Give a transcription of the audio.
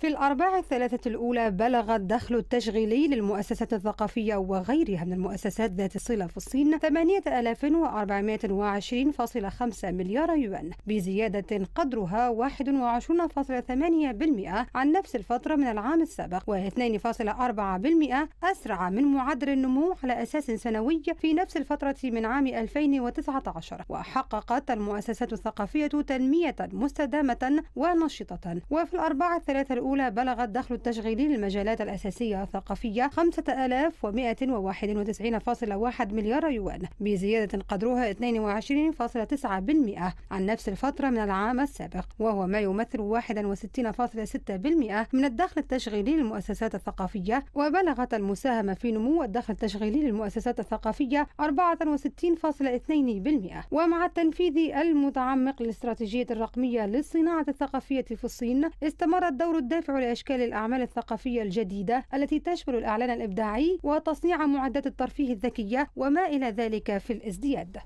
في الأرباع الثلاثة الأولى بلغ الدخل التشغيلي للمؤسسات الثقافية وغيرها من المؤسسات ذات الصلة في الصين 8420.5 مليار يوان بزيادة قدرها 21.8% عن نفس الفترة من العام السابق و2.4% أسرع من معدل النمو على أساس سنوي في نفس الفترة من عام 2019 وحققت المؤسسات الثقافية تنمية مستدامة ونشطة وفي الأرباع الثلاثة الأولى الأولى بلغ الدخل التشغيلي للمجالات الأساسية الثقافية 5191.1 مليار يوان بزيادة قدرها 22.9% عن نفس الفترة من العام السابق وهو ما يمثل 61.6% من الدخل التشغيلي للمؤسسات الثقافية وبلغت المساهمة في نمو الدخل التشغيلي للمؤسسات الثقافية 64.2% ومع التنفيذ المتعمق للاستراتيجية الرقمية للصناعة الثقافية في الصين استمر الدور الدائم دافع لإشكال الأعمال الثقافية الجديدة التي تشمل الإعلان الإبداعي وتصنيع معدات الترفيه الذكية وما إلى ذلك في الازدياد